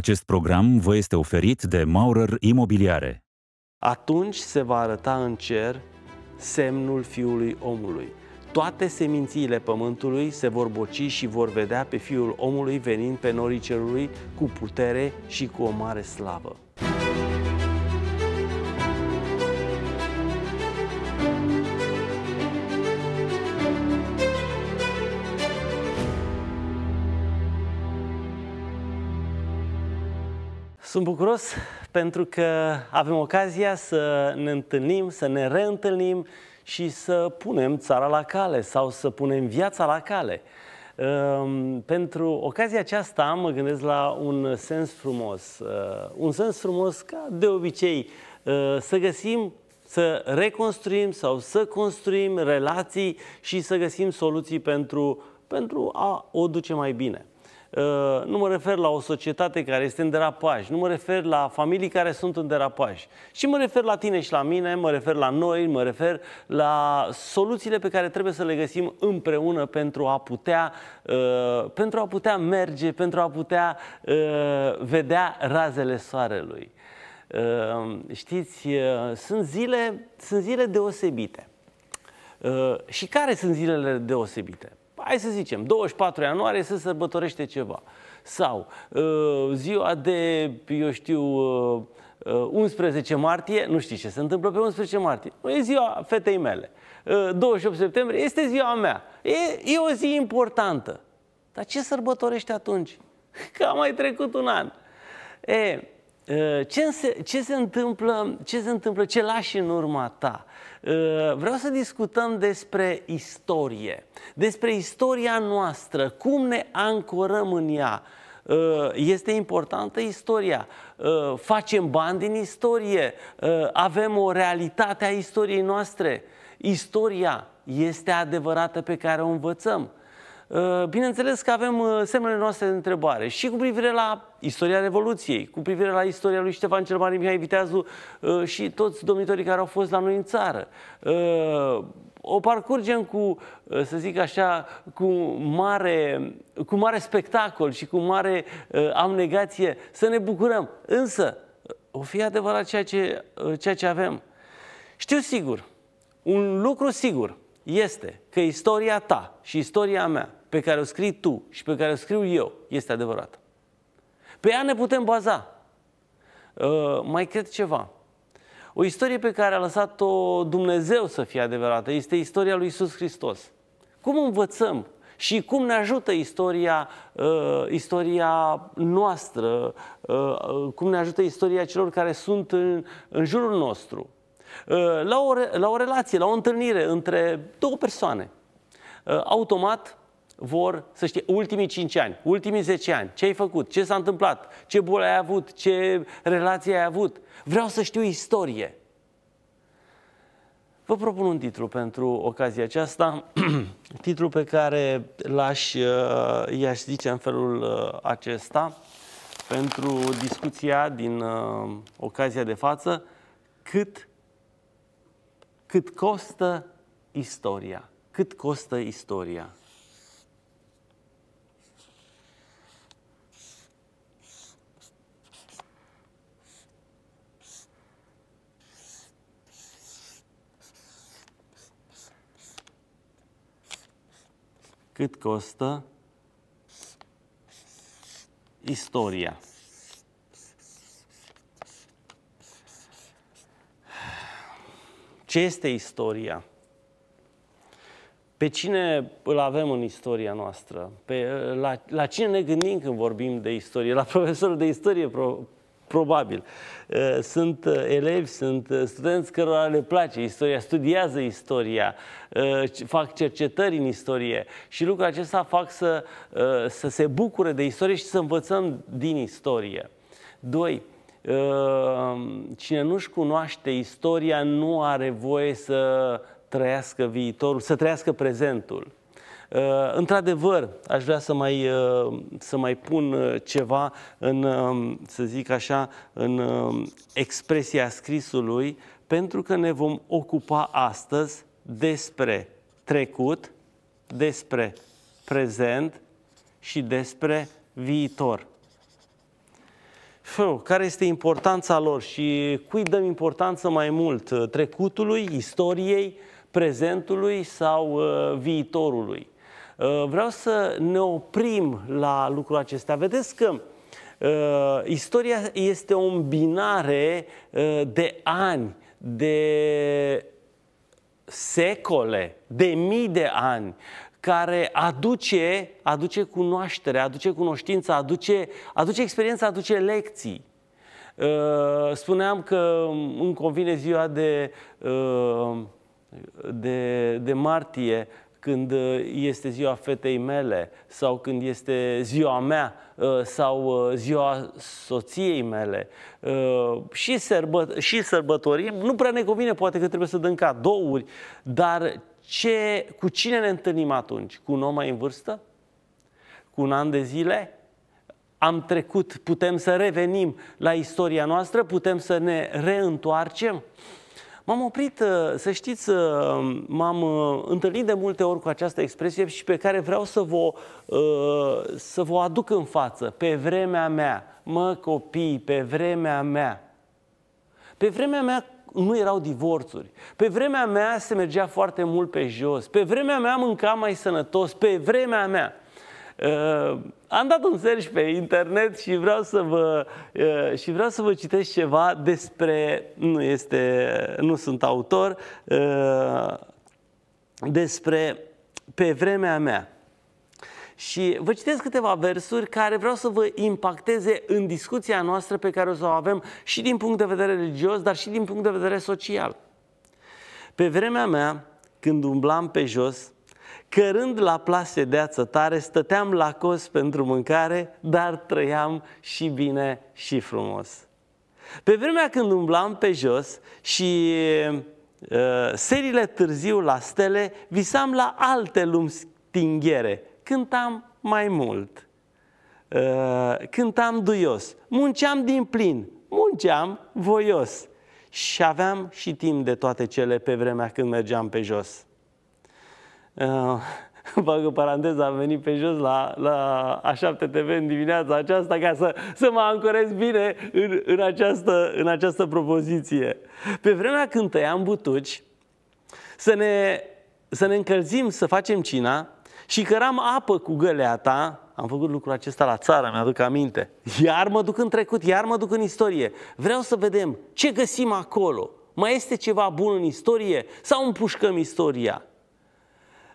Acest program vă este oferit de Maurer Imobiliare. Atunci se va arăta în cer semnul Fiului Omului. Toate semințiile pământului se vor boci și vor vedea pe Fiul Omului venind pe norii cerului cu putere și cu o mare slavă. Sunt bucuros pentru că avem ocazia să ne întâlnim, să ne reîntâlnim și să punem țara la cale sau să punem viața la cale. Ehm, pentru ocazia aceasta mă gândesc la un sens frumos. Eh, un sens frumos ca de obicei eh, să găsim să reconstruim sau să construim relații și să găsim soluții pentru, pentru a o duce mai bine. Uh, nu mă refer la o societate care este în derapaj, nu mă refer la familii care sunt în derapaj, ci mă refer la tine și la mine, mă refer la noi, mă refer la soluțiile pe care trebuie să le găsim împreună pentru a putea, uh, pentru a putea merge, pentru a putea uh, vedea razele soarelui. Știți, sunt zile, sunt zile deosebite. Și care sunt zilele deosebite? hai să zicem, 24 ianuarie se sărbătorește ceva. Sau uh, ziua de, eu știu, 11 uh, uh, martie, nu știi ce se întâmplă pe 11 martie. E ziua fetei mele. 28 septembrie este ziua mea. E, e o zi importantă. Dar ce sărbătorește atunci? Că a mai trecut un an. E, ce, se, ce, se întâmplă, ce se întâmplă, ce lași în urma ta? Ă, vreau să discutăm despre istorie, despre istoria noastră, cum ne ancorăm în ea. Ă, este importantă istoria, ă, facem bani din istorie, avem o realitate a istoriei noastre. Istoria este adevărată pe care o învățăm. Uh, bineînțeles că avem uh, semnele noastre de întrebare și cu privire la istoria Revoluției, cu privire la istoria lui Ștefan cel Mare, Mihai Viteazu uh, și toți domnitorii care au fost la noi în țară. O parcurgem cu, să zic așa, cu mare, cu mare spectacol și cu mare amnegație să ne bucurăm. Însă, o fi adevărat ceea ce, ceea ce avem. Știu sigur, un lucru sigur este că istoria ta și istoria mea pe care o scrii tu și pe care o scriu eu este adevărată. Pe ea ne putem baza. Uh, mai cred ceva. O istorie pe care a lăsat-o Dumnezeu să fie adevărată este istoria lui Isus Hristos. Cum învățăm și cum ne ajută istoria, uh, istoria noastră, uh, uh, cum ne ajută istoria celor care sunt în, în jurul nostru. Uh, la o, la o relație, la o întâlnire între două persoane, uh, automat vor să știe ultimii 5 ani, ultimii 10 ani, ce ai făcut, ce s-a întâmplat, ce boli ai avut, ce relație ai avut. Vreau să știu istorie. Vă propun un titlu pentru ocazia aceasta, titlu pe care l-aș, uh, i-aș zice în felul uh, acesta, pentru discuția din uh, ocazia de față, cât, cât costă istoria. Cât costă istoria? cât costă istoria. Ce este istoria? Pe cine îl avem în istoria noastră? Pe, la, la cine ne gândim când vorbim de istorie? La profesorul de istorie, pro, probabil. Eh, sunt eh, elevi, sunt eh, studenți cărora le place istoria, studiază istoria, fac cercetări în istorie și lucrul acesta fac să, să se bucure de istorie și să învățăm din istorie. Doi, cine nu-și cunoaște istoria nu are voie să trăiască viitorul, să trăiască prezentul. Uh, într-adevăr, aș vrea să mai, uh, să mai pun uh, ceva în, um, să zic așa, în um, expresia scrisului, pentru că ne vom ocupa astăzi despre trecut, despre prezent și despre viitor. Fiu, care este importanța lor și cui dăm importanță mai mult, trecutului, istoriei, prezentului sau uh, viitorului? Uh, vreau să ne oprim la lucrul acesta. Vedeți că uh, istoria este o uh, de ani, de secole, de mii de ani, care aduce, aduce cunoaștere, aduce cunoștință, aduce, aduce experiență, aduce lecții. Uh, spuneam că îmi convine ziua de, de, de martie când uh, este ziua fetei mele sau când este ziua mea uh, sau uh, ziua soției mele și, sărbă, și sărbătorim, nu prea ne convine, poate că trebuie să dăm cadouri, dar ce, cu cine ne întâlnim atunci? Cu un om mai în vârstă? Cu un an de zile? Am trecut, putem să revenim la istoria noastră, putem să ne reîntoarcem? Uh, M-am oprit, uh, să știți, uh, m-am uh, întâlnit de multe ori cu această expresie și pe care vreau să vă, să vă aduc în față. Pe vremea mea, mă copii, pe vremea mea. Pe vremea mea nu erau divorțuri. Pe vremea mea se mergea foarte mult pe jos. Pe vremea mea mânca mai sănătos. Pe vremea mea. Uh, am dat un search pe internet și vreau să vă, uh, și vreau să vă citesc ceva despre, nu, este, nu sunt autor, uh, despre pe vremea mea. Și vă citesc câteva versuri care vreau să vă impacteze în discuția noastră pe care o să o avem și din punct de vedere religios, dar și din punct de vedere social. Pe vremea mea, când umblam pe jos, Cărând la plase de ață tare, stăteam la cos pentru mâncare, dar trăiam și bine și frumos. Pe vremea când umblam pe jos și uh, serile târziu la stele, visam la alte lumi stinghere, cântam mai mult, uh, cântam duios, munceam din plin, munceam voios și aveam și timp de toate cele pe vremea când mergeam pe jos. Uh, fac o paranteză, am venit pe jos la, la A7 TV în dimineața aceasta ca să, să mă ancorez bine în, în, această, în această propoziție. Pe vremea când tăiam butuci, să ne, să ne încălzim, să facem cina și căram apă cu găleata, am făcut lucrul acesta la țară, mi-aduc aminte. Iar mă duc în trecut, iar mă duc în istorie. Vreau să vedem ce găsim acolo. Mai este ceva bun în istorie sau împușcăm istoria?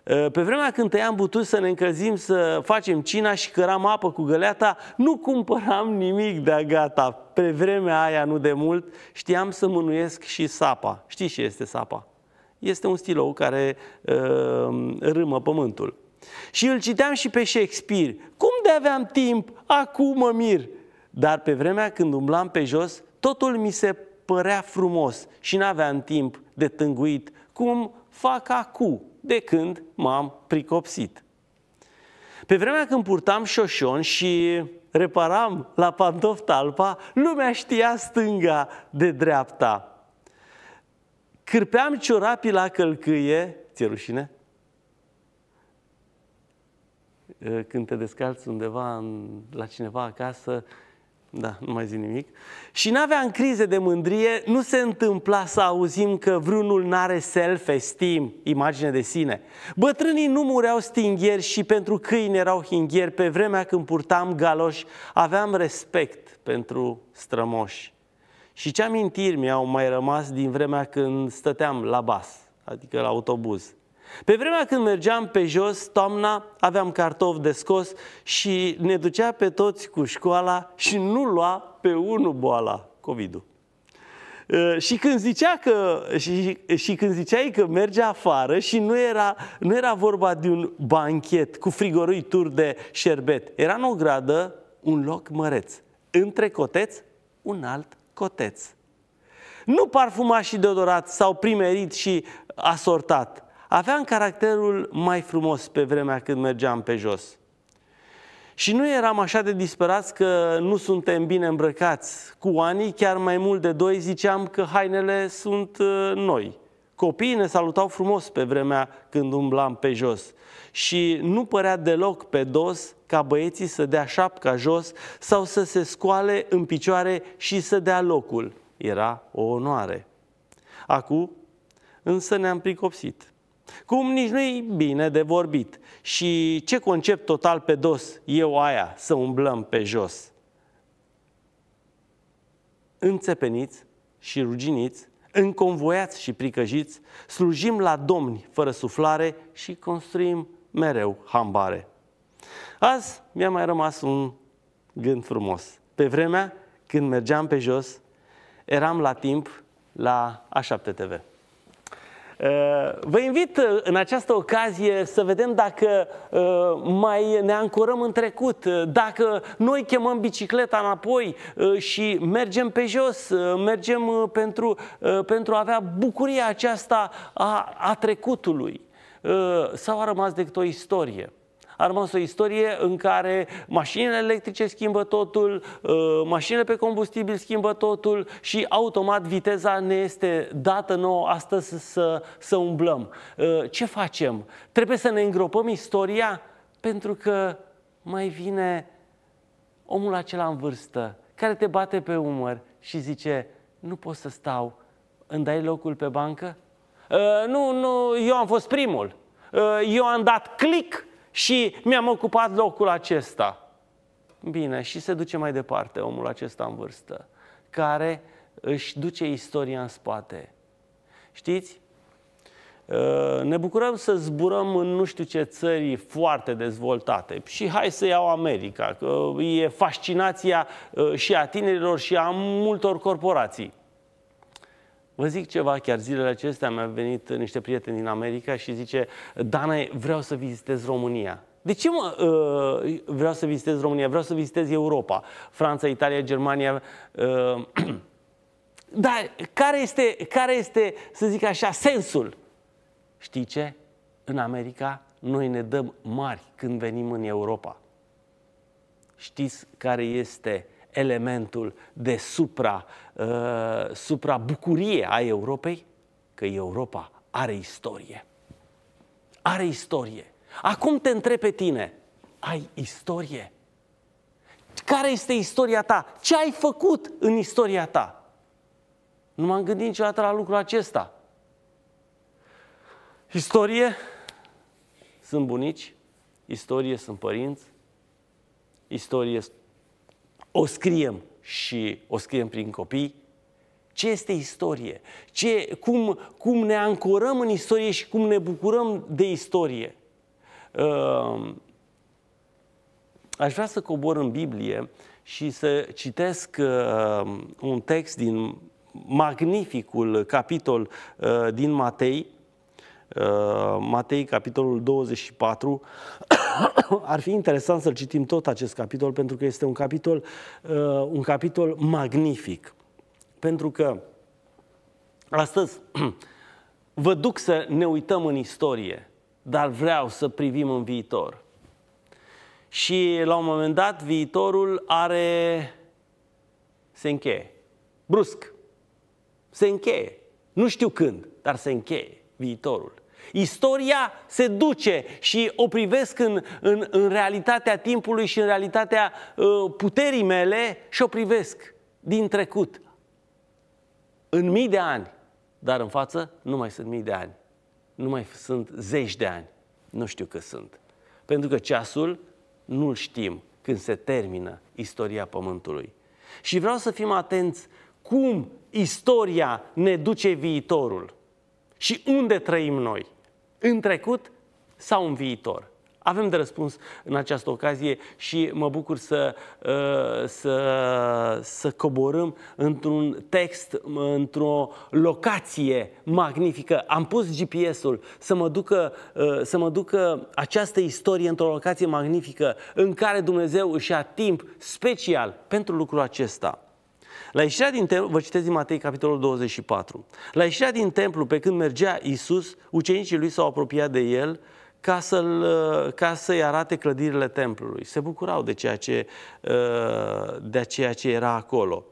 Ă, pe vremea când tăiam butut să ne încălzim, să facem cina și căram apă cu găleata, nu cumpăram nimic de gata. Pe vremea aia, nu de mult, știam să mânuiesc și sapa. Știți ce este sapa? Este un stilou care uh, râmă pământul. Și îl citeam și pe Shakespeare. Cum de aveam timp? Acum mă mir! Dar pe vremea când umblam pe jos, totul mi se părea frumos și n-aveam timp de tânguit, cum fac acum de când m-am pricopsit. Pe vremea când purtam șoșon și reparam la pantof talpa, lumea știa stânga de dreapta. Cârpeam ciorapii la călcâie, ți rușine? Când te descalți undeva în, la cineva acasă, da, nu mai zic nimic, și n-aveam crize de mândrie, nu se întâmpla să auzim că vreunul n-are self-esteem, imagine de sine. Bătrânii nu mureau stingheri și pentru câini erau hingheri, pe vremea când purtam galoși, aveam respect pentru strămoși. Și ce amintiri mi-au mai rămas din vremea când stăteam la bas, adică la autobuz. Pe vremea când mergeam pe jos, toamna, aveam cartofi de scos și ne ducea pe toți cu școala și nu lua pe unul boala, COVID-ul. Și când, zicea că, și, și când ziceai că merge afară și nu era, nu era vorba de un banchet cu frigorituri de șerbet, era în o gradă un loc măreț, între coteț un alt coteț. Nu parfumat și deodorat sau primerit și asortat, aveam caracterul mai frumos pe vremea când mergeam pe jos. Și nu eram așa de disperați că nu suntem bine îmbrăcați. Cu ani, chiar mai mult de doi, ziceam că hainele sunt uh, noi. Copiii ne salutau frumos pe vremea când umblam pe jos și nu părea deloc pe dos ca băieții să dea șapca jos sau să se scoale în picioare și să dea locul. Era o onoare. Acum însă ne-am pricopsit. Cum nici nu-i bine de vorbit. Și ce concept total pe dos, eu aia, să umblăm pe jos. Înțepeniți și ruginiți, înconvoiați și pricăjiți, slujim la domni fără suflare și construim mereu hambare. Azi mi-a mai rămas un gând frumos. Pe vremea când mergeam pe jos, eram la timp la A7 TV. Eh, vă invit eh, în această ocazie să vedem dacă eh, mai ne ancorăm în trecut, dacă noi chemăm bicicleta înapoi și mergem pe jos, mergem pentru, pentru a avea bucuria aceasta a, a trecutului sau a rămas decât o istorie a rămas o istorie în care mașinile electrice schimbă totul, uh, mașinile pe combustibil schimbă totul și automat viteza ne este dată nouă astăzi să, să umblăm. Uh, ce facem? Trebuie să ne îngropăm istoria pentru că mai vine omul acela în vârstă care te bate pe umăr și zice nu pot să stau, îmi dai locul pe bancă? Uh, nu, nu, eu am fost primul. Uh, eu am dat click și mi-am ocupat locul acesta. Bine, și se duce mai departe omul acesta în vârstă, care își duce istoria în spate. Știți? Uh, ne bucurăm să zburăm în nu știu ce țări foarte dezvoltate și hai să iau America, că e fascinația uh, și a tinerilor și a multor corporații. Vă zic ceva, chiar zilele acestea mi-au venit niște prieteni din America și zice Dana, vreau să vizitez România. De ce mă, uh, vreau să vizitez România? Vreau să vizitez Europa, Franța, Italia, Germania. Uh, dar care este, care este, să zic așa, sensul? Știi ce? În America noi ne dăm mari când venim în Europa. Știți care este elementul de supra, uh, supra bucurie a Europei, că Europa are istorie. Are istorie. Acum te întreb pe tine, ai istorie? Care este istoria ta? Ce ai făcut în istoria ta? Nu m-am gândit niciodată la lucrul acesta. Istorie sunt bunici, istorie sunt părinți, istorie o scriem și o scriem prin copii? Ce este istorie? Ce, cum, cum ne ancorăm în istorie și cum ne bucurăm de istorie? Uh, aș vrea să cobor în Biblie și să citesc uh, un text din magnificul capitol uh, din Matei, Uh, Matei, capitolul 24. Ar fi interesant să-l citim tot acest capitol, pentru că este un capitol, uh, un capitol magnific. Pentru că astăzi vă duc să ne uităm în istorie, dar vreau să privim în viitor. Și la un moment dat viitorul are... se încheie. Brusc. Se încheie. Nu știu când, dar se încheie viitorul. Istoria se duce și o privesc în, în, în realitatea timpului și în realitatea uh, puterii mele și o privesc din trecut. În mii de ani. Dar în față nu mai sunt mii de ani. Nu mai sunt zeci de ani. Nu știu cât sunt. Pentru că ceasul nu-l știm când se termină istoria Pământului. Și vreau să fim atenți cum istoria ne duce viitorul și unde trăim noi în trecut sau în viitor? Avem de răspuns în această ocazie și mă bucur să, uh, să, să coborâm într-un text, într-o locație magnifică. Am pus GPS-ul să mă, ducă, uh, să mă ducă această istorie într-o locație magnifică în care Dumnezeu își ia timp special pentru lucrul acesta. La ieșirea din templu, vă citesc din Matei, capitolul 24. La ieșirea din templu, pe când mergea Isus, ucenicii lui s-au apropiat de el ca, să-l, ca să-i arate clădirile templului. Se bucurau de ceea ce, uh, de ceea ce era acolo.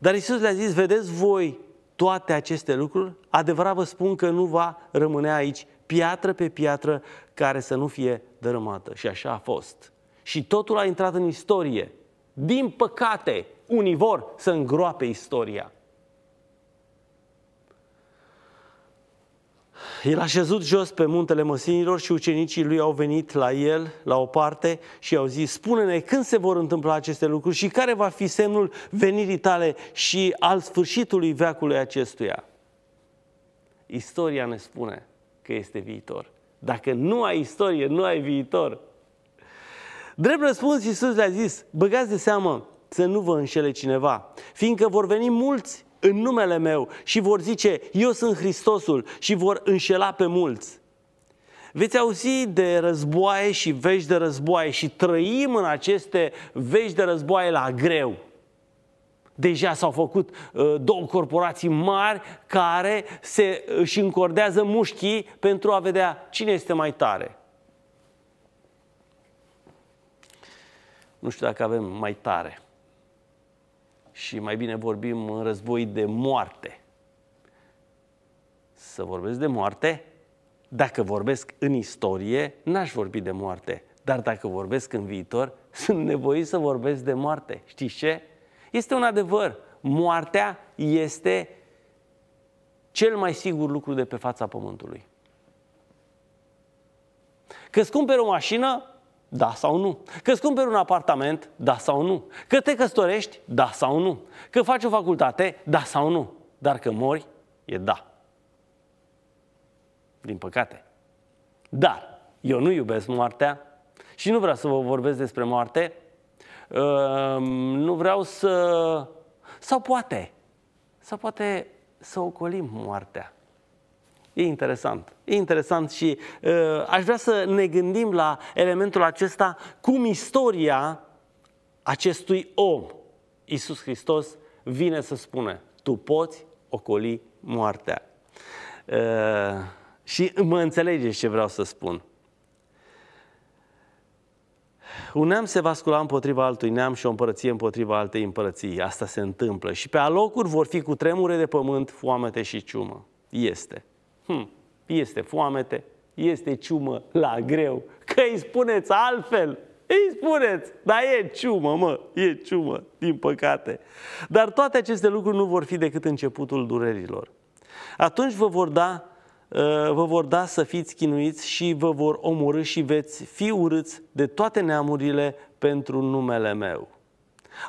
Dar Isus le-a zis, vedeți voi toate aceste lucruri? Adevărat vă spun că nu va rămâne aici piatră pe piatră care să nu fie dărâmată. Și așa a fost. Și totul a intrat în istorie. Din păcate, unii vor să îngroape istoria. El a șezut jos pe muntele măsinilor și ucenicii lui au venit la el, la o parte, și au zis, spune-ne când se vor întâmpla aceste lucruri și care va fi semnul venirii tale și al sfârșitului veacului acestuia. Istoria ne spune că este viitor. Dacă nu ai istorie, nu ai viitor. Drept răspuns, Iisus le-a zis, băgați de seamă, să nu vă înșele cineva, fiindcă vor veni mulți în numele meu și vor zice, eu sunt Hristosul și vor înșela pe mulți. Veți auzi de războaie și vești de războaie și trăim în aceste vești de războaie la greu. Deja s-au făcut uh, două corporații mari care se, uh, își încordează mușchii pentru a vedea cine este mai tare. Nu știu dacă avem mai tare și mai bine vorbim în război de moarte. Să vorbesc de moarte? Dacă vorbesc în istorie, n-aș vorbi de moarte. Dar dacă vorbesc în viitor, sunt nevoit să vorbesc de moarte. știi ce? Este un adevăr. Moartea este cel mai sigur lucru de pe fața pământului. Că îți cumperi o mașină, da sau nu? Că îți cumperi un apartament? Da sau nu? Că te căsătorești? Da sau nu? Că faci o facultate? Da sau nu? Dar că mori? E da. Din păcate. Dar eu nu iubesc moartea și nu vreau să vă vorbesc despre moarte. Ehm, nu vreau să... Sau poate, sau poate să ocolim moartea. E interesant. E interesant și uh, aș vrea să ne gândim la elementul acesta, cum istoria acestui om, Isus Hristos, vine să spune, tu poți ocoli moartea. Uh, și mă înțelegeți ce vreau să spun. Un neam se va scula împotriva altui neam și o împărăție împotriva altei împărății. Asta se întâmplă. Și pe alocuri vor fi cu tremure de pământ, foamete și ciumă. Este. Hm, este foamete, este ciumă la greu, că îi spuneți altfel. Îi spuneți, dar e ciumă, mă, e ciumă, din păcate. Dar toate aceste lucruri nu vor fi decât începutul durerilor. Atunci vă vor da, uh, vă vor da să fiți chinuiți și vă vor omorâ și veți fi urâți de toate neamurile pentru numele meu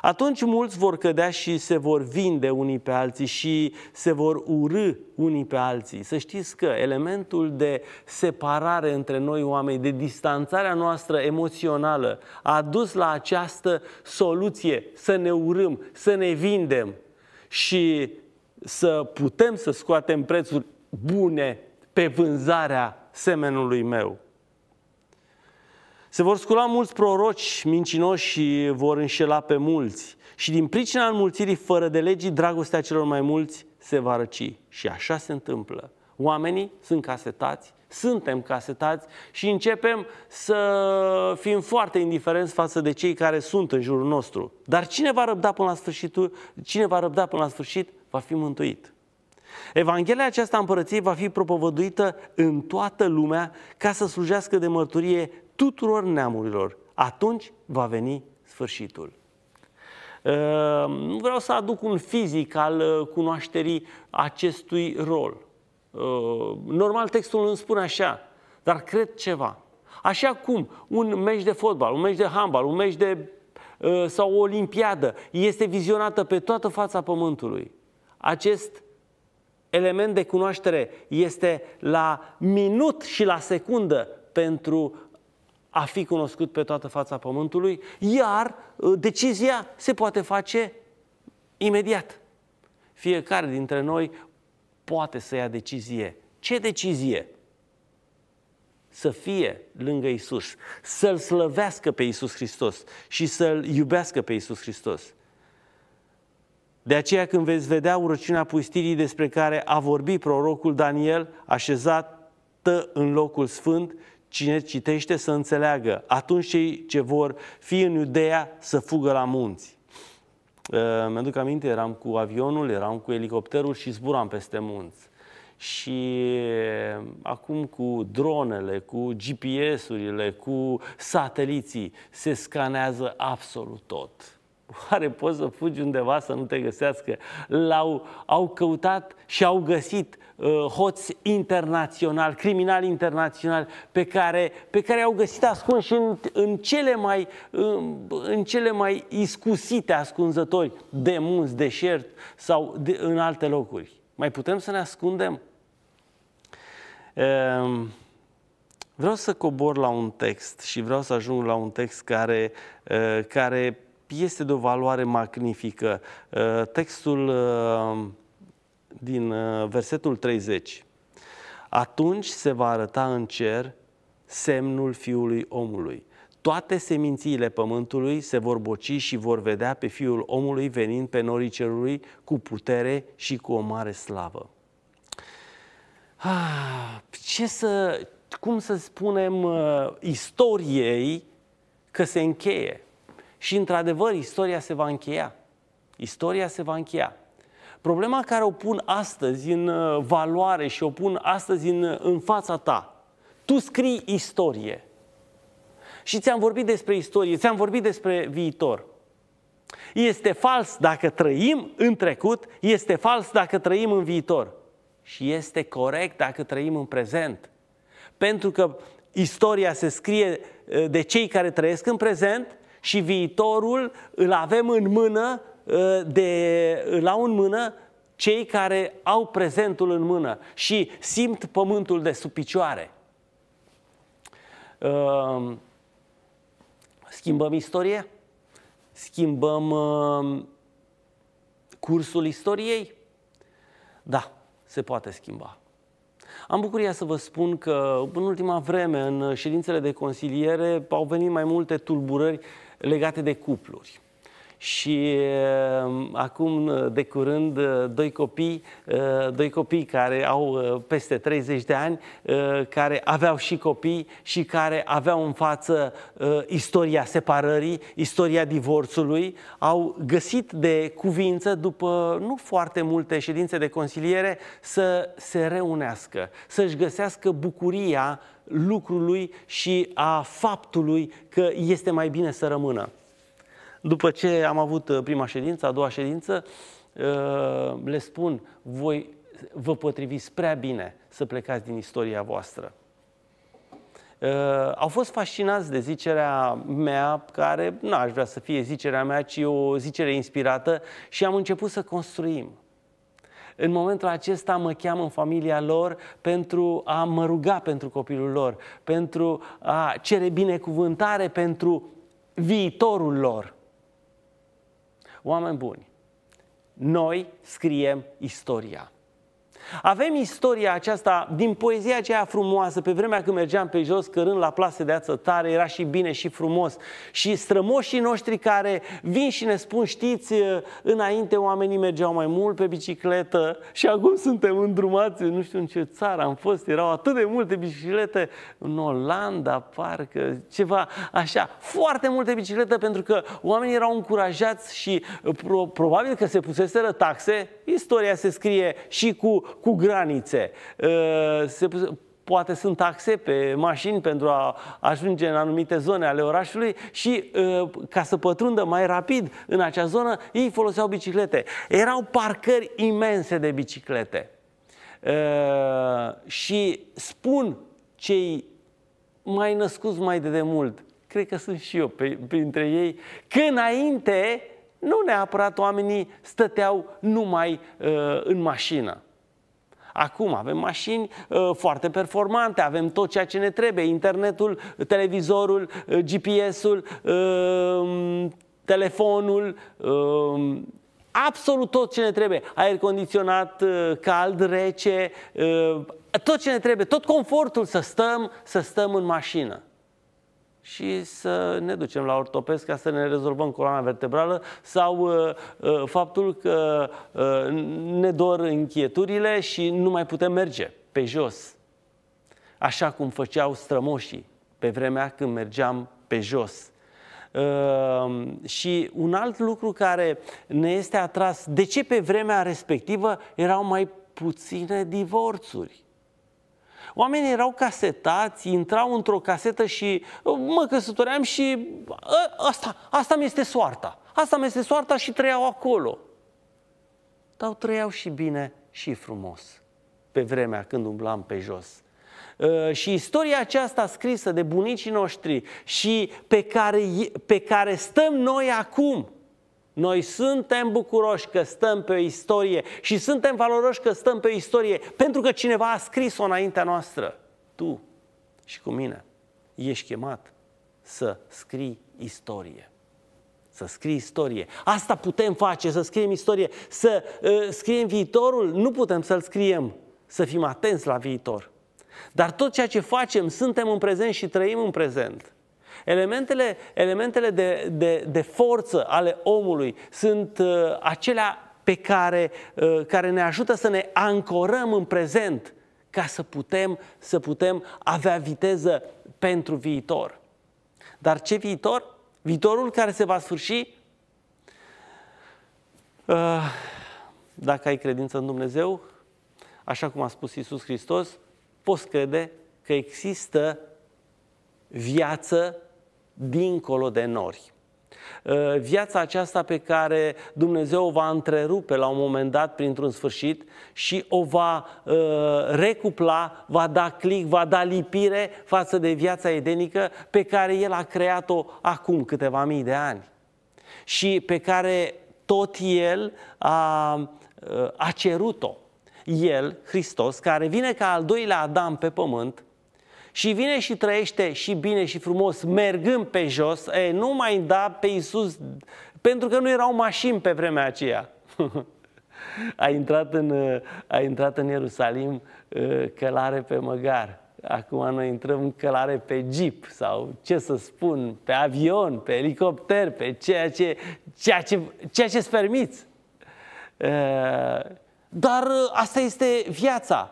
atunci mulți vor cădea și se vor vinde unii pe alții și se vor urâ unii pe alții. Să știți că elementul de separare între noi oameni, de distanțarea noastră emoțională, a dus la această soluție să ne urâm, să ne vindem și să putem să scoatem prețuri bune pe vânzarea semenului meu. Se vor scula mulți proroci mincinoși și vor înșela pe mulți. Și din pricina înmulțirii fără de legii, dragostea celor mai mulți se va răci. Și așa se întâmplă. Oamenii sunt casetați, suntem casetați și începem să fim foarte indiferenți față de cei care sunt în jurul nostru. Dar cine va răbda până la sfârșitul, cine va răbda până la sfârșit, va fi mântuit. Evanghelia aceasta împărăției va fi propovăduită în toată lumea ca să slujească de mărturie tuturor neamurilor. Atunci va veni sfârșitul. Ă, nu vreau să aduc un fizic al ă, cunoașterii acestui rol. Ă, normal, textul îmi spune așa, dar cred ceva. Așa cum un meci de fotbal, un meci de handbal, un meci de sau o olimpiadă este vizionată pe toată fața pământului. Acest element de cunoaștere este la minut și la secundă pentru a fi cunoscut pe toată fața pământului, iar uh, decizia se poate face imediat. Fiecare dintre noi poate să ia decizie. Ce decizie? Să fie lângă Isus, să-L slăvească pe Isus Hristos și să-L iubească pe Isus Hristos. De aceea când veți vedea urăciunea pustirii despre care a vorbit prorocul Daniel, așezată în locul sfânt Cine citește să înțeleagă. Atunci cei ce vor fi în Iudeea să fugă la munți. Uh, mi-aduc aminte, eram cu avionul, eram cu elicopterul și zburam peste munți. Și uh, acum cu dronele, cu GPS-urile, cu sateliții, se scanează absolut tot Oare poți să fugi undeva să nu te găsească? L-au, au căutat și au găsit uh, hoți internaționali, criminali internaționali, pe care, pe care au găsit ascunși în, în, cele mai, în, um, în cele mai iscusite ascunzători de munți, deșert sau de, în alte locuri. Mai putem să ne ascundem? Uh, vreau să cobor la un text și vreau să ajung la un text care, uh, care este de o valoare magnifică. Uh, textul uh, din uh, versetul 30. Atunci se va arăta în cer semnul fiului omului. Toate semințiile pământului se vor boci și vor vedea pe fiul omului venind pe norii cerului cu putere și cu o mare slavă. Ah, ce să, cum să spunem istoriei că se încheie? Și, într-adevăr, istoria se va încheia. Istoria se va încheia. Problema care o pun astăzi în uh, valoare și o pun astăzi în, uh, în fața ta. Tu scrii istorie. Și ți-am vorbit despre istorie, ți-am vorbit despre viitor. Este fals dacă trăim în trecut, este fals dacă trăim în viitor. Și este corect dacă trăim în prezent. Pentru că istoria se scrie uh, de cei care trăiesc în prezent și viitorul îl avem în mână, ă, de, la un mână cei care au prezentul în mână și simt pământul de sub picioare. Schimbăm istorie? Schimbăm ă, cursul istoriei? Da, se poate schimba. Am bucuria să vă spun că în ultima vreme, în ședințele de consiliere, au venit mai multe tulburări legate de cupluri și uh, acum uh, de curând uh, doi copii, doi copii care au peste 30 de ani, care aveau și copii și care aveau în față istoria separării, istoria divorțului, au găsit de cuvință după nu foarte multe ședințe de consiliere să se reunească, să-și găsească bucuria lucrului și a faptului că este mai bine să rămână. După ce am avut uh, prima ședință, a doua ședință, uh, le spun, voi vă potriviți prea bine să plecați din istoria voastră. Uh, au fost fascinați de zicerea mea, care nu aș vrea să fie zicerea mea, ci o zicere inspirată și am început să construim. În momentul acesta mă cheamă în familia lor pentru a mă ruga pentru copilul lor, pentru a cere binecuvântare pentru viitorul lor. Oameni buni, noi scriem istoria. Avem istoria aceasta din poezia aceea frumoasă, pe vremea când mergeam pe jos, cărând la plase de ață tare, era și bine și frumos. Și strămoșii noștri care vin și ne spun, știți, înainte oamenii mergeau mai mult pe bicicletă și acum suntem îndrumați, nu știu în ce țară am fost, erau atât de multe biciclete, în Olanda, parcă, ceva așa, foarte multe biciclete, pentru că oamenii erau încurajați și uh, pro- probabil că se puseseră taxe, istoria se scrie și cu cu granițe. Ă, se poate sunt taxe pe mașini pentru a ajunge în anumite zone ale orașului și ă, ca să pătrundă mai rapid în acea zonă, ei foloseau biciclete. Erau parcări imense de biciclete. Ă, și spun cei mai născuți mai de demult, cred că sunt și eu printre ei, că înainte nu neapărat oamenii stăteau numai uh, în mașină. Acum avem mașini uh, foarte performante, avem tot ceea ce ne trebuie, internetul, televizorul, uh, GPS-ul, uh, um, telefonul, uh, absolut tot ce ne trebuie. Aer condiționat, uh, cald, rece, uh, tot ce ne trebuie, tot confortul să stăm, să stăm în mașină și să ne ducem la ortopez ca să ne rezolvăm coloana vertebrală sau uh, uh, faptul că uh, ne dor închieturile și nu mai putem merge pe jos, așa cum făceau strămoșii pe vremea când mergeam pe jos. Uh, și un alt lucru care ne este atras, de ce pe vremea respectivă erau mai puține divorțuri? Oamenii erau casetați, intrau într-o casetă și mă căsătoream și ă, asta, asta mi este soarta. Asta mi este soarta și trăiau acolo. Dar trăiau și bine și frumos pe vremea când umblam pe jos. Ă, și istoria aceasta scrisă de bunicii noștri și pe care, pe care stăm noi acum – noi suntem bucuroși că stăm pe o istorie și suntem valoroși că stăm pe o istorie pentru că cineva a scris-o înaintea noastră. Tu și cu mine ești chemat să scrii istorie. Să scrii istorie. Asta putem face, să scriem istorie, să uh, scriem viitorul. Nu putem să-l scriem, să fim atenți la viitor. Dar tot ceea ce facem, suntem în prezent și trăim în prezent. Elementele, elementele de, de, de forță ale omului sunt uh, acelea pe care, uh, care ne ajută să ne ancorăm în prezent ca să putem, să putem avea viteză pentru viitor. Dar ce viitor? Viitorul care se va sfârși uh, dacă ai credință în Dumnezeu, așa cum a spus Isus Hristos, poți crede că există viață dincolo de nori. Uh, viața aceasta pe care Dumnezeu o va întrerupe la un moment dat printr-un sfârșit și o va uh, recupla, va da clic, va da lipire față de viața edenică pe care El a creat-o acum câteva mii de ani și pe care tot El a, uh, a cerut-o. El, Hristos, care vine ca al doilea Adam pe pământ, și vine și trăiește și bine și frumos, mergând pe jos, e, nu mai da pe Iisus, pentru că nu erau mașini pe vremea aceea. a, intrat în, a intrat în Ierusalim călare pe măgar. Acum noi intrăm în călare pe jeep sau ce să spun, pe avion, pe elicopter, pe ceea ce, ceea ce, ceea ce îți permiți. Dar asta este viața.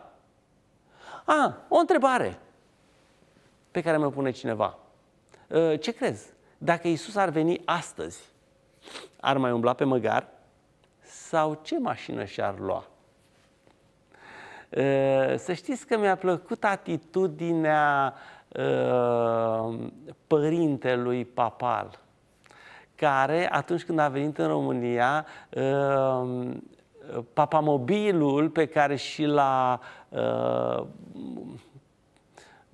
A, o întrebare pe care mi-o pune cineva. Ă, ce crezi? Dacă Isus ar veni astăzi, ar mai umbla pe măgar? Sau ce mașină și-ar lua? Ă, să știți că mi-a plăcut atitudinea ă, părintelui papal, care atunci când a venit în România, papamobilul pe care și l-a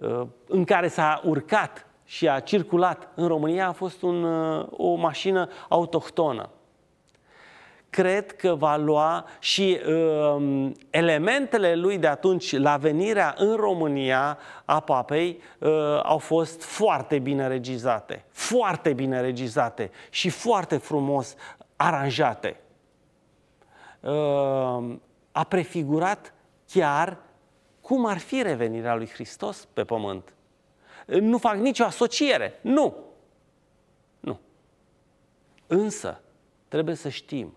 Uh, în care s-a urcat și a circulat în România a fost un, uh, o mașină autohtonă. Cred că va lua și uh, elementele lui de atunci la venirea în România a papei uh, au fost foarte bine regizate, foarte bine regizate și foarte frumos aranjate. Uh, a prefigurat chiar cum ar fi revenirea lui Hristos pe pământ. Nu fac nicio asociere. Nu! Nu. Însă, trebuie să știm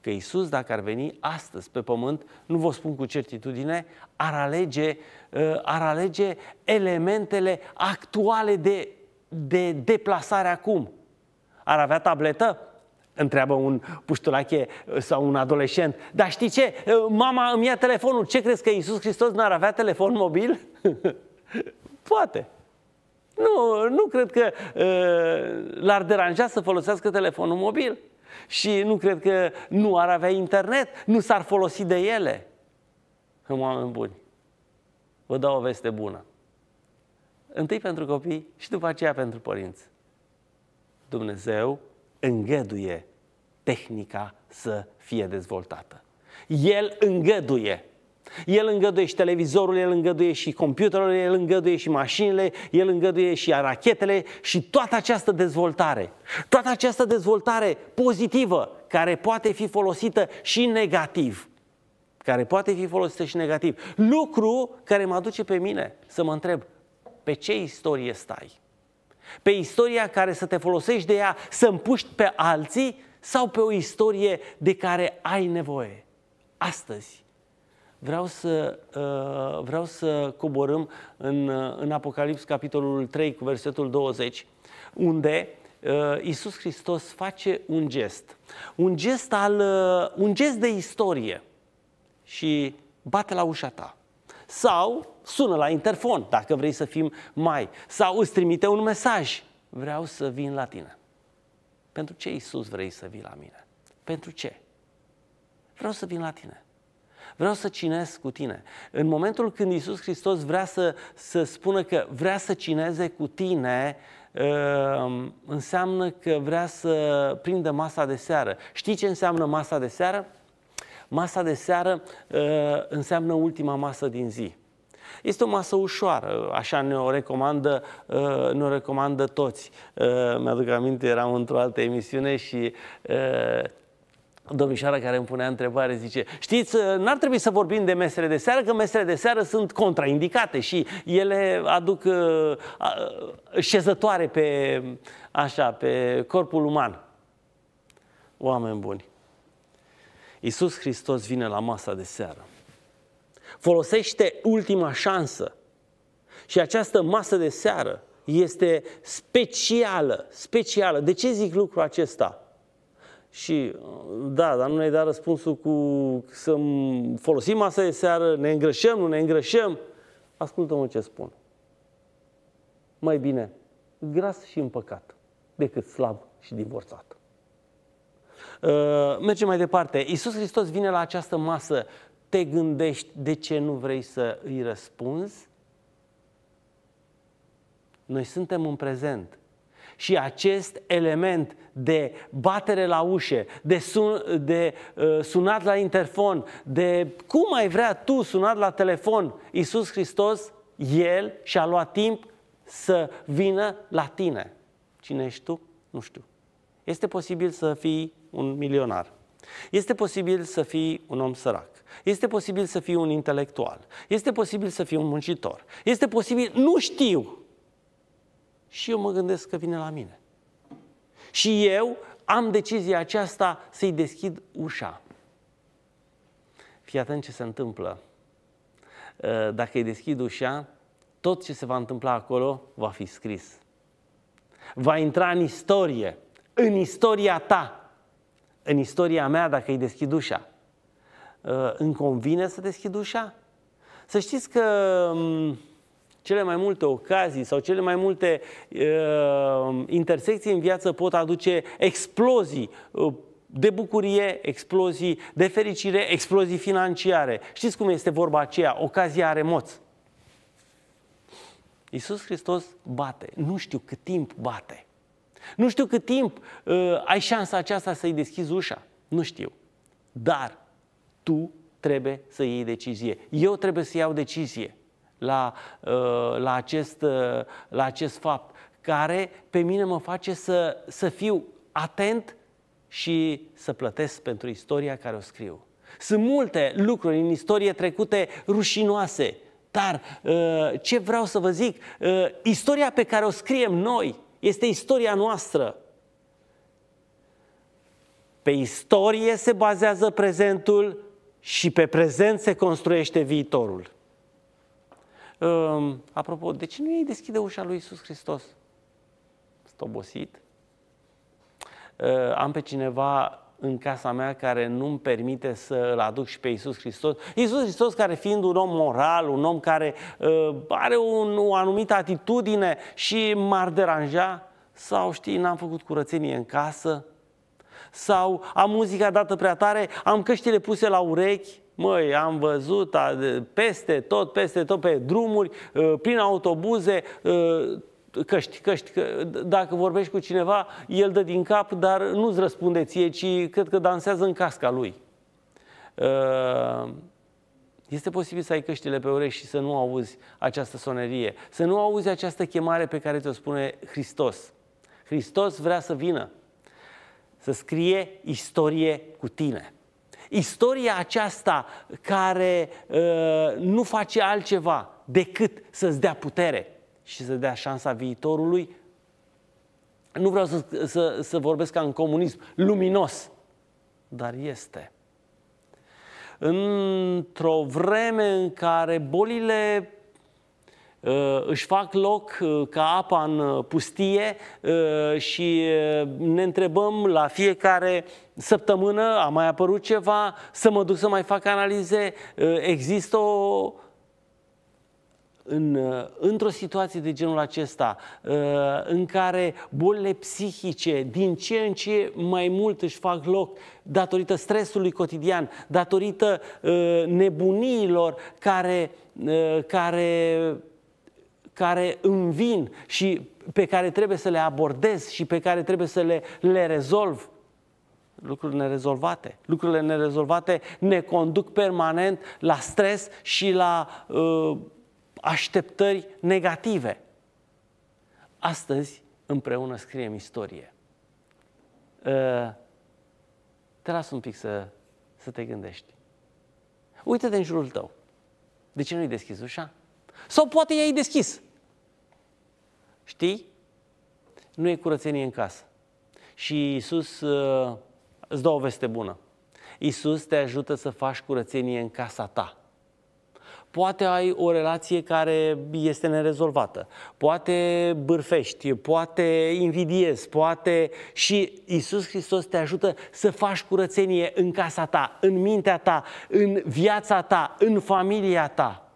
că Isus, dacă ar veni astăzi pe pământ, nu vă spun cu certitudine, ar alege, ă, ar alege elementele actuale de, de deplasare acum. Ar avea tabletă? Întreabă un puștulache uh, sau un adolescent. Dar știi ce? Uh, mama îmi ia telefonul. Ce crezi că Iisus Hristos n-ar avea telefon mobil? Poate. Nu, nu cred că uh, l-ar deranja să folosească telefonul mobil. Și nu cred că nu ar avea internet, nu s-ar folosi de ele. În oameni buni, vă dau o veste bună. Întâi pentru copii și după aceea pentru părinți. Dumnezeu îngăduie tehnica să fie dezvoltată. El îngăduie. El îngăduie și televizorul, el îngăduie și computerul, el îngăduie și mașinile, el îngăduie și rachetele și toată această dezvoltare. Toată această dezvoltare pozitivă care poate fi folosită și negativ. Care poate fi folosită și negativ. Lucru care mă aduce pe mine să mă întreb pe ce istorie stai? Pe istoria care să te folosești de ea să împuști pe alții sau pe o istorie de care ai nevoie. Astăzi vreau să, uh, vreau să coborâm în, uh, în Apocalips, capitolul 3, cu versetul 20, unde uh, Iisus Hristos face un gest. Un gest, al, un gest de istorie și bate la ușa ta. Sau sună la interfon, dacă vrei să fim mai. Sau îți trimite un mesaj. Vreau să vin la tine. Pentru ce, Iisus, vrei să vii la mine? Pentru ce? Vreau să vin la tine. Vreau să cinesc cu tine. În momentul când Iisus Hristos vrea să, să spună că vrea să cineze cu tine, uh, înseamnă că vrea să prindă masa de seară. Știi ce înseamnă masa de seară? Masa de seară uh, înseamnă ultima masă din zi. Este o masă ușoară, așa ne-o recomandă, uh, ne recomandă toți. Uh, mi-aduc aminte, eram într-o altă emisiune și uh, domnișoara care îmi punea întrebare zice Știți, n-ar trebui să vorbim de mesele de seară, că mesele de seară sunt contraindicate și ele aduc uh, șezătoare pe, așa, pe corpul uman. Oameni buni, Iisus Hristos vine la masa de seară folosește ultima șansă. Și această masă de seară este specială, specială. De ce zic lucrul acesta? Și da, dar nu ne-ai dat răspunsul cu să folosim masa de seară, ne îngrășăm, nu ne îngrășăm. Ascultă-mă ce spun. Mai bine gras și împăcat decât slab și divorțat. Uh, mergem mai departe. Iisus Hristos vine la această masă te gândești de ce nu vrei să îi răspunzi? Noi suntem în prezent. Și acest element de batere la ușe, de, sun, de uh, sunat la interfon, de cum mai vrea tu sunat la telefon, Iisus Hristos, El și-a luat timp să vină la tine. Cine ești tu? Nu știu. Este posibil să fii un milionar. Este posibil să fii un om sărac. Este posibil să fii un intelectual. Este posibil să fii un muncitor. Este posibil, nu știu. Și eu mă gândesc că vine la mine. Și eu am decizia aceasta să-i deschid ușa. Fii atent ce se întâmplă. Ă, dacă îi deschid ușa, tot ce se va întâmpla acolo va fi scris. Va intra în istorie, în istoria ta în istoria mea, dacă îi deschid ușa, uh, îmi convine să deschid ușa? Să știți că um, cele mai multe ocazii sau cele mai multe uh, intersecții în viață pot aduce explozii uh, de bucurie, explozii de fericire, explozii financiare. Știți cum este vorba aceea? Ocazia are moți. Iisus Hristos bate. Nu știu cât timp bate. Nu știu cât timp uh, ai șansa aceasta să-i deschizi ușa. Nu știu. Dar tu trebuie să iei decizie. Eu trebuie să iau decizie la, uh, la, acest, uh, la acest fapt care pe mine mă face să, să fiu atent și să plătesc pentru istoria care o scriu. Sunt multe lucruri în istorie trecute rușinoase, dar uh, ce vreau să vă zic, uh, istoria pe care o scriem noi este istoria noastră. Pe istorie se bazează prezentul și pe prezent se construiește viitorul. Um, apropo, de ce nu ei deschide ușa lui Isus Hristos? Stobosit? Uh, am pe cineva în casa mea care nu-mi permite să îl aduc și pe Iisus Hristos. Iisus Hristos care fiind un om moral, un om care uh, are un, o anumită atitudine și m-ar deranja, sau știi, n-am făcut curățenie în casă, sau am muzica dată prea tare, am căștile puse la urechi, Măi, am văzut peste tot, peste tot, pe drumuri, uh, prin autobuze, uh, căști, căști. Că, dacă vorbești cu cineva, el dă din cap, dar nu-ți răspunde ție, ci cred că dansează în casca lui. Uh, este posibil să ai căștile pe urechi și să nu auzi această sonerie, să nu auzi această chemare pe care ți-o spune Hristos. Hristos vrea să vină, să scrie istorie cu tine. Istoria aceasta care uh, nu face altceva decât să-ți dea putere, și să dea șansa viitorului. Nu vreau să, să, să vorbesc ca în comunism, luminos, dar este. Într-o vreme în care bolile uh, își fac loc uh, ca apa în pustie uh, și ne întrebăm la fiecare săptămână, a mai apărut ceva, să mă duc să mai fac analize, există o în, uh, într-o situație de genul acesta, uh, în care bolile psihice din ce în ce mai mult își fac loc datorită stresului cotidian, datorită uh, nebuniilor care, care, care învin și pe care trebuie să le abordez și pe care trebuie să le, le rezolv lucrurile nerezolvate. Lucrurile nerezolvate ne conduc permanent la stres și la uh, așteptări negative. Astăzi, împreună scriem istorie. Ă, te las un pic să, să te gândești. Uite te în jurul tău. De ce nu-i deschis ușa? Sau poate i-ai deschis. Știi? Nu e curățenie în casă. Și Isus ă, îți dă o veste bună. Isus te ajută să faci curățenie în casa ta. Poate ai o relație care este nerezolvată, poate bârfești, poate invidiezi, poate și Isus Hristos te ajută să faci curățenie în casa ta, în mintea ta, în viața ta, în familia ta.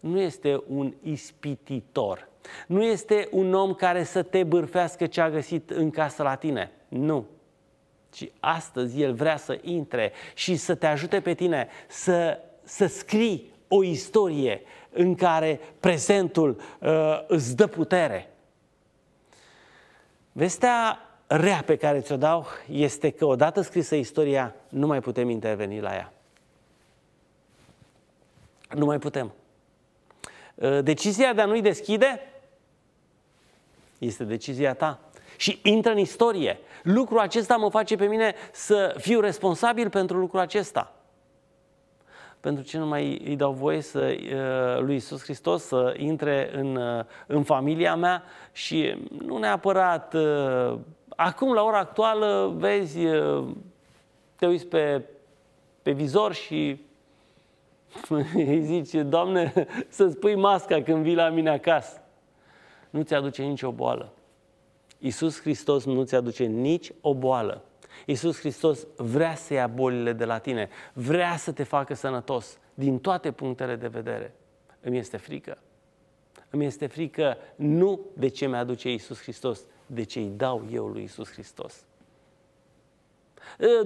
Nu este un ispititor. Nu este un om care să te bârfească ce a găsit în casă la tine. Nu. Ci astăzi el vrea să intre și să te ajute pe tine să să scrii o istorie în care prezentul uh, îți dă putere. Vestea rea pe care ți-o dau este că odată scrisă istoria, nu mai putem interveni la ea. Nu mai putem. Uh, decizia de a nu-i deschide este decizia ta și intră în istorie. Lucrul acesta mă face pe mine să fiu responsabil pentru lucrul acesta pentru ce nu mai îi dau voie să, lui Isus Hristos să intre în, în familia mea și nu neapărat acum, la ora actuală, vezi, te uiți pe, pe vizor și îi zici, Doamne, să-ți pui masca când vii la mine acasă. Nu ți aduce nicio boală. Iisus Hristos nu ți aduce nici o boală. Iisus Hristos vrea să ia bolile de la tine, vrea să te facă sănătos din toate punctele de vedere. Îmi este frică. Îmi este frică nu de ce mi-aduce Iisus Hristos, de ce îi dau eu lui Iisus Hristos.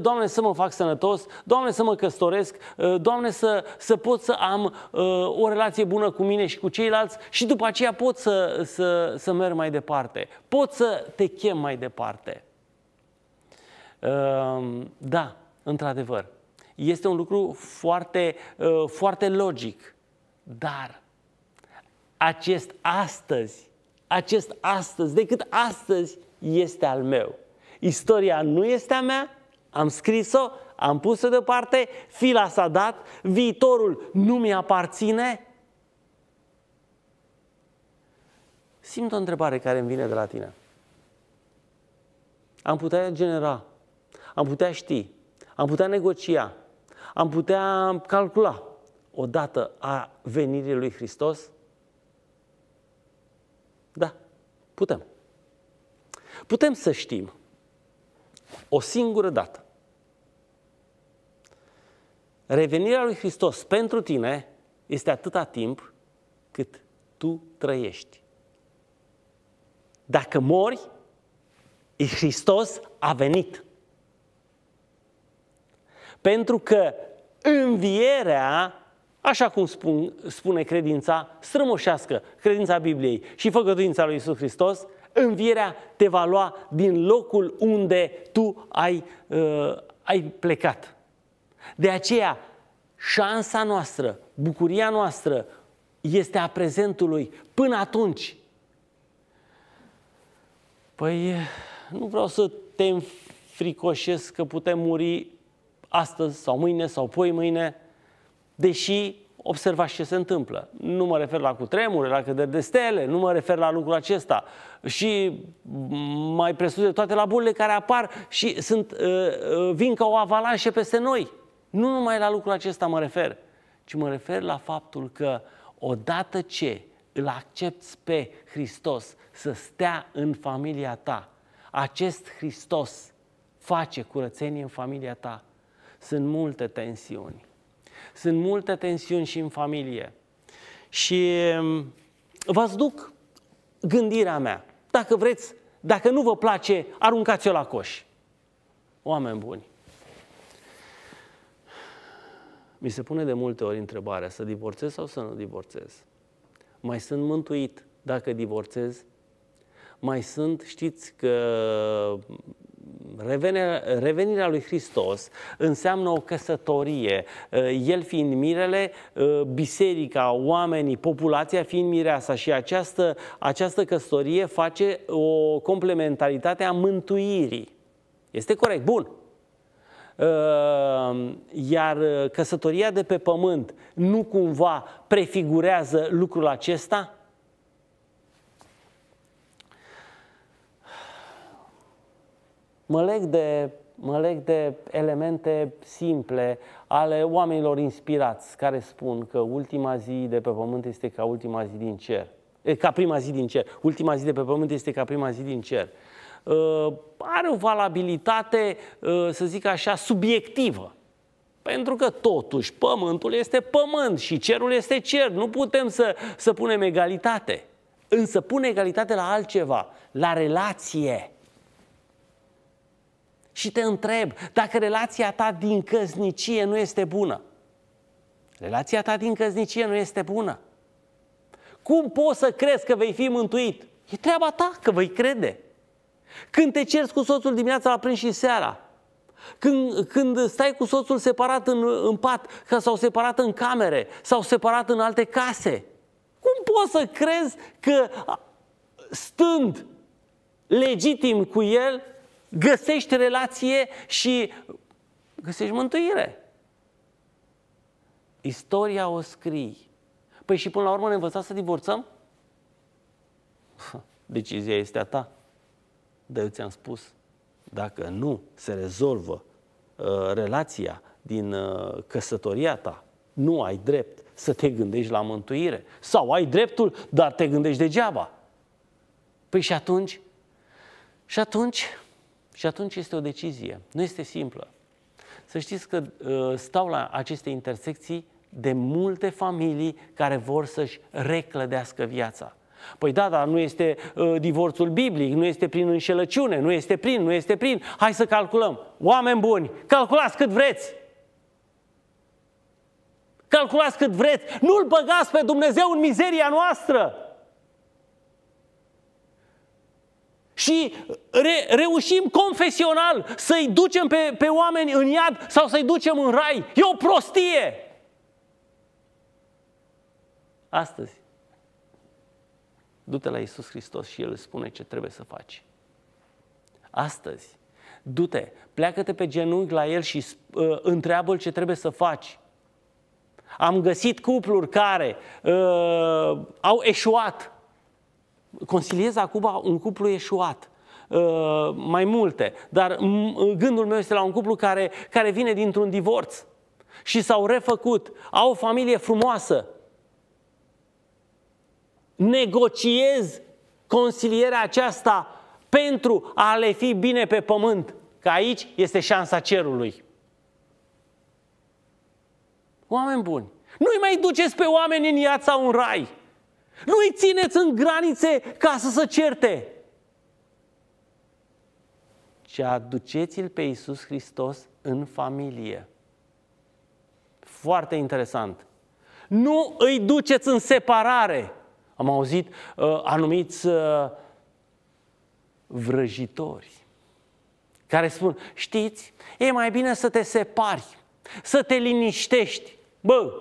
Doamne, să mă fac sănătos, Doamne, să mă căstoresc, Doamne, să, să pot să am uh, o relație bună cu mine și cu ceilalți și după aceea pot să, să, să merg mai departe, pot să te chem mai departe. Ehm, da, într-adevăr, este un lucru foarte, ă, foarte logic, dar acest astăzi, acest astăzi, decât astăzi, este al meu. Istoria nu este a mea, am scris-o, am pus-o deoparte, fila s-a dat, viitorul nu mi-aparține. Simt o întrebare care îmi vine de la tine. Am putea genera am putea ști, am putea negocia, am putea calcula odată a venirii lui Hristos? Da, putem. Putem să știm o singură dată. Revenirea lui Hristos pentru tine este atâta timp cât tu trăiești. Dacă mori, Hristos a venit. Pentru că învierea, așa cum spun, spune credința strămoșească, credința Bibliei și făgăduința lui Isus Hristos, învierea te va lua din locul unde tu ai, uh, ai plecat. De aceea, șansa noastră, bucuria noastră este a prezentului până atunci. Păi, nu vreau să te înfricoșez că putem muri astăzi sau mâine sau poi mâine, deși observați ce se întâmplă. Nu mă refer la cutremure, la căderi de stele, nu mă refer la lucrul acesta. Și mai presus de toate la bolile care apar și sunt, uh, uh, vin ca o avalanșe peste noi. Nu numai la lucrul acesta mă refer, ci mă refer la faptul că odată ce îl accepti pe Hristos să stea în familia ta, acest Hristos face curățenie în familia ta sunt multe tensiuni. Sunt multe tensiuni și în familie. Și mm, vă duc gândirea mea. Dacă vreți, dacă nu vă place, aruncați-o la coș. Oameni buni. Mi se pune de multe ori întrebarea să divorțez sau să nu divorțez. Mai sunt mântuit dacă divorțez? Mai sunt, știți că Revenirea, revenirea lui Hristos înseamnă o căsătorie. Eh, el fiind mirele, eh, biserica, oamenii, populația fiind mireasa și această, această căsătorie face o complementaritate a mântuirii. Este corect, bun. Eh, iar căsătoria de pe pământ nu cumva prefigurează lucrul acesta? Mă leg de, mă leg de elemente simple ale oamenilor inspirați care spun că ultima zi de pe pământ este ca ultima zi din cer. E, ca prima zi din cer. Ultima zi de pe pământ este ca prima zi din cer. Uh, are o valabilitate, uh, să zic așa, subiectivă. Pentru că totuși pământul este pământ și cerul este cer. Nu putem să, să punem egalitate. Însă pune egalitate la altceva, la relație și te întreb dacă relația ta din căznicie nu este bună. Relația ta din căznicie nu este bună. Cum poți să crezi că vei fi mântuit? E treaba ta că vei crede. Când te ceri cu soțul dimineața la prânz și seara, când, când stai cu soțul separat în, în pat, că s-au separat în camere, s-au separat în alte case, cum poți să crezi că stând legitim cu el, găsești relație și găsești mântuire. Istoria o scrii. Păi și până la urmă ne învăța să divorțăm? Decizia este a ta. Dar eu ți-am spus, dacă nu se rezolvă uh, relația din uh, căsătoria ta, nu ai drept să te gândești la mântuire. Sau ai dreptul, dar te gândești degeaba. Păi și atunci? Și atunci și atunci este o decizie. Nu este simplă. Să știți că uh, stau la aceste intersecții de multe familii care vor să-și reclădească viața. Păi da, dar nu este uh, divorțul biblic, nu este prin înșelăciune, nu este prin, nu este prin. Hai să calculăm. Oameni buni, calculați cât vreți. Calculați cât vreți. Nu-L băgați pe Dumnezeu în mizeria noastră. și re, reușim confesional să-i ducem pe, pe oameni în iad sau să-i ducem în rai. E o prostie! Astăzi, du-te la Isus Hristos și El îți spune ce trebuie să faci. Astăzi, du-te, pleacă-te pe genunchi la El și uh, întreabă-L ce trebuie să faci. Am găsit cupluri care uh, au eșuat, consiliez acum un cuplu eșuat. Uh, mai multe. Dar uh, gândul meu este la un cuplu care, care vine dintr-un divorț și s-au refăcut, au o familie frumoasă. Negociez consilierea aceasta pentru a le fi bine pe pământ, că aici este șansa cerului. Oameni buni, nu-i mai duceți pe oameni în iața un rai. Nu îi țineți în granițe ca să se certe. Ci aduceți-l pe Iisus Hristos în familie. Foarte interesant. Nu îi duceți în separare. Am auzit uh, anumiți uh, vrăjitori care spun, știți, e mai bine să te separi, să te liniștești. Bă,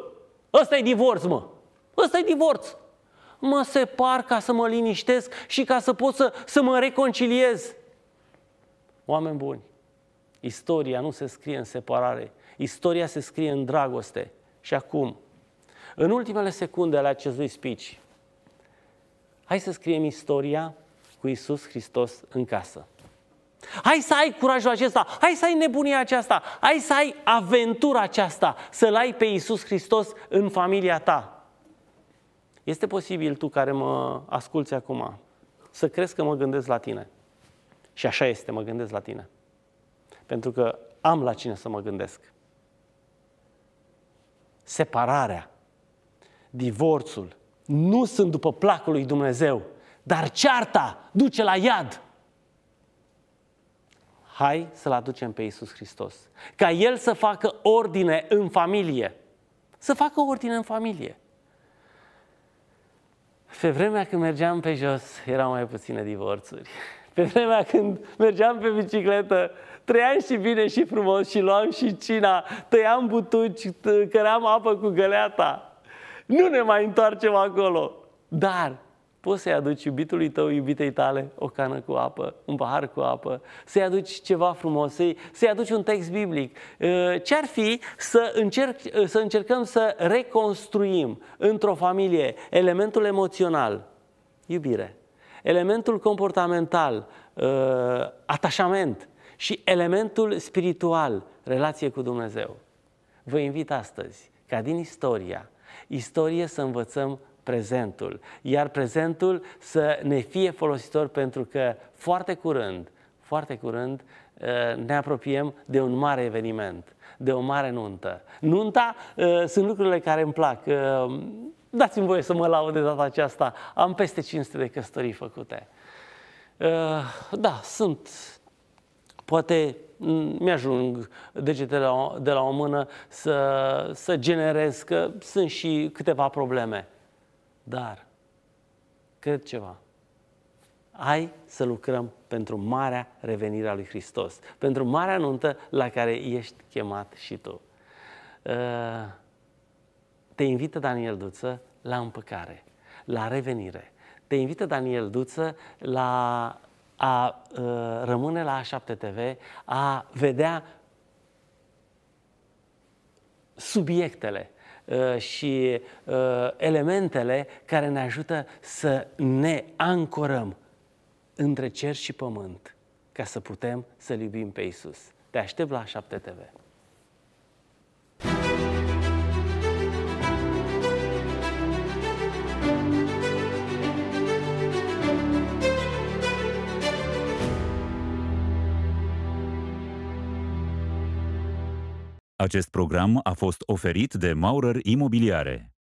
ăsta e divorț, mă. Ăsta e divorț mă separ ca să mă liniștesc și ca să pot să, să mă reconciliez. Oameni buni, istoria nu se scrie în separare, istoria se scrie în dragoste. Și acum, în ultimele secunde ale acestui speech, hai să scriem istoria cu Isus Hristos în casă. Hai să ai curajul acesta, hai să ai nebunia aceasta, hai să ai aventura aceasta, să-L ai pe Iisus Hristos în familia ta. Este posibil tu care mă asculți acum să crezi că mă gândesc la tine. Și așa este, mă gândesc la tine. Pentru că am la cine să mă gândesc. Separarea, divorțul, nu sunt după placul lui Dumnezeu, dar cearta duce la iad. Hai să-L aducem pe Iisus Hristos. Ca El să facă ordine în familie. Să facă ordine în familie. Pe vremea când mergeam pe jos, erau mai puține divorțuri. Pe vremea când mergeam pe bicicletă, trăiam și bine și frumos și luam și cina, tăiam butuci, căream apă cu găleata. Nu ne mai întoarcem acolo. Dar poți să-i aduci iubitului tău, iubitei tale, o cană cu apă, un pahar cu apă, să-i aduci ceva frumos, să-i, să aduci un text biblic. Ă, Ce ar fi să, încerc, ă, să încercăm să reconstruim într-o familie elementul emoțional, iubire, elementul comportamental, ă, atașament și elementul spiritual, relație cu Dumnezeu. Vă invit astăzi ca din istoria, istorie să învățăm prezentul, iar prezentul să ne fie folositor pentru că foarte curând, foarte curând uh, ne apropiem de un mare eveniment, de o mare nuntă. Nunta uh, sunt lucrurile care îmi plac. Uh, dați-mi voie să mă laud de data aceasta. Am peste 500 de căsătorii făcute. Da, sunt poate mi-ajung degetele de la o, mână să, să generez că sunt și câteva probleme. Dar, cred ceva, ai să lucrăm pentru marea revenire a lui Hristos, pentru marea nuntă la care ești chemat și tu. Uh, te invită Daniel Duță la împăcare, la revenire. Te invită Daniel Duță la a uh, rămâne la A7 TV, a vedea subiectele Uh, și uh, elementele care ne ajută să ne ancorăm între cer și pământ ca să putem să-L iubim pe Isus. Te aștept la 7 TV. Acest program a fost oferit de Maurer Imobiliare.